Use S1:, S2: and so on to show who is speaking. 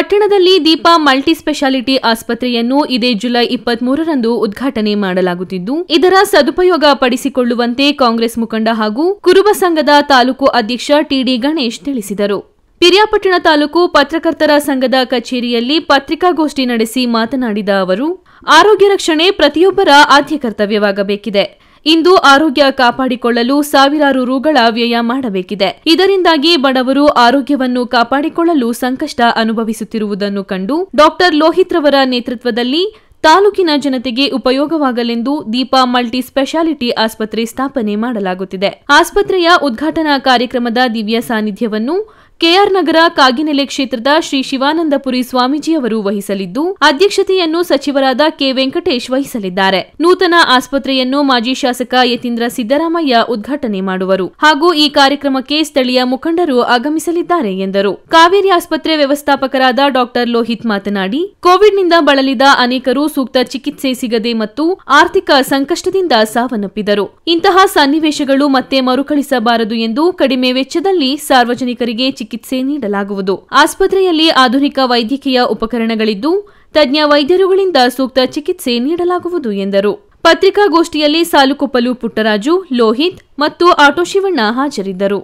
S1: ಪಟ್ಟಣದಲ್ಲಿ Deepa multi speciality ಆಸ್ಪತ್ರೆಯನ್ನು ಇದೇ ಜುಲೈ ಇಪ್ಪತ್ತ್ ಮೂರರಂದು ಉದ್ಘಾಟನೆ ಮಾಡಲಾಗುತ್ತಿದ್ದು ಇದರ ಸದುಪಯೋಗ ಪಡಿಸಿಕೊಳ್ಳುವಂತೆ ಕಾಂಗ್ರೆಸ್ ಮುಖಂಡ ಹಾಗೂ ಕುರುಬ ಸಂಘದ ತಾಲೂಕು ಅಧ್ಯಕ್ಷ ಟಿಡಿ ಗಣೇಶ್ ತಿಳಿಸಿದರು ಪಿರಿಯಾಪಟ್ಟಣ ತಾಲೂಕು ಪತ್ರಕರ್ತರ ಸಂಘದ ಕಚೇರಿಯಲ್ಲಿ ಪತ್ರಿಕಾಗೋಷ್ಠಿ ನಡೆಸಿ ಮಾತನಾಡಿದ ಅವರು ಆರೋಗ್ಯ ರಕ್ಷಣೆ ಪ್ರತಿಯೊಬ್ಬರ ಆದ್ಯ ಕರ್ತವ್ಯವಾಗಬೇಕಿದೆ ಇಂದು ಆರೋಗ್ಯ ಕಾಪಾಡಿಕೊಳ್ಳಲು ಸಾವಿರಾರು ರುಗಳ ವ್ಯಯ ಮಾಡಬೇಕಿದೆ ಇದರಿಂದಾಗಿ ಬಡವರು ಆರೋಗ್ಯವನ್ನು ಕಾಪಾಡಿಕೊಳ್ಳಲು ಸಂಕಷ್ಟ ಅನುಭವಿಸುತ್ತಿರುವುದನ್ನು ಕಂಡು ಡಾಕ್ಟರ್ ಲೋಹಿತ್ ರವರ ನೇತೃತ್ವದಲ್ಲಿ ತಾಲೂಕಿನ ಜನತೆಗೆ ಉಪಯೋಗವಾಗಲೆಂದು ದೀಪಾ ಮಲ್ಟಿ ಸ್ಪೆಷಾಲಿಟಿ ಆಸ್ಪತ್ರೆ ಸ್ಥಾಪನೆ ಮಾಡಲಾಗುತ್ತಿದೆ ಆಸ್ಪತ್ರೆಯ ಉದ್ಘಾಟನಾ ಕಾರ್ಯಕ್ರಮದ ದಿವ್ಯ ಸಾನ್ನಿಧ್ಯವನ್ನು ಕೆಆರ್ ನಗರ ಕಾಗಿನೆಲೆ ಕ್ಷೇತ್ರದ ಶ್ರೀ ಶಿವಾನಂದಪುರಿ ಸ್ವಾಮೀಜಿ ಅವರು ವಹಿಸಲಿದ್ದು ಅಧ್ಯಕ್ಷತೆಯನ್ನು ಸಚಿವರಾದ ಕೆ ವೆಂಕಟೇಶ್ ವಹಿಸಲಿದ್ದಾರೆ ನೂತನ ಆಸ್ಪತ್ರೆಯನ್ನು ಮಾಜಿ ಶಾಸಕ ಯತೀಂದ್ರ ಸಿದ್ದರಾಮಯ್ಯ ಉದ್ಘಾಟನೆ ಮಾಡುವರು ಹಾಗೂ ಈ ಕಾರ್ಯಕ್ರಮಕ್ಕೆ ಸ್ಥಳೀಯ ಮುಖಂಡರು ಆಗಮಿಸಲಿದ್ದಾರೆ ಎಂದರು ಕಾವೇರಿ ಆಸ್ಪತ್ರೆ ವ್ಯವಸ್ಥಾಪಕರಾದ ಡಾಕ್ಟರ್ ಲೋಹಿತ್ ಮಾತನಾಡಿ ಕೋವಿಡ್ನಿಂದ ಬಳಲಿದ ಅನೇಕರು ಸೂಕ್ತ ಚಿಕಿತ್ಸೆ ಸಿಗದೆ ಮತ್ತು ಆರ್ಥಿಕ ಸಂಕಷ್ಟದಿಂದ ಸಾವನ್ನಪ್ಪಿದರು ಇಂತಹ ಸನ್ನಿವೇಶಗಳು ಮತ್ತೆ ಮರುಕಳಿಸಬಾರದು ಎಂದು ಕಡಿಮೆ ವೆಚ್ಚದಲ್ಲಿ ಸಾರ್ವಜನಿಕರಿಗೆ ಚಿಕಿತ್ಸೆ ಚಿಕಿತ್ಸೆ ನೀಡಲಾಗುವುದು ಆಸ್ಪತ್ರೆಯಲ್ಲಿ ಆಧುನಿಕ ವೈದ್ಯಕೀಯ ಉಪಕರಣಗಳಿದ್ದು ತಜ್ಞ ವೈದ್ಯರುಗಳಿಂದ ಸೂಕ್ತ ಚಿಕಿತ್ಸೆ ನೀಡಲಾಗುವುದು ಎಂದರು ಪತ್ರಿಕಾಗೋಷ್ಠಿಯಲ್ಲಿ ಸಾಲುಕೊಪ್ಪಲು ಪುಟ್ಟರಾಜು ಲೋಹಿತ್ ಮತ್ತು ಆಟೋ ಶಿವಣ್ಣ ಹಾಜರಿದ್ದರು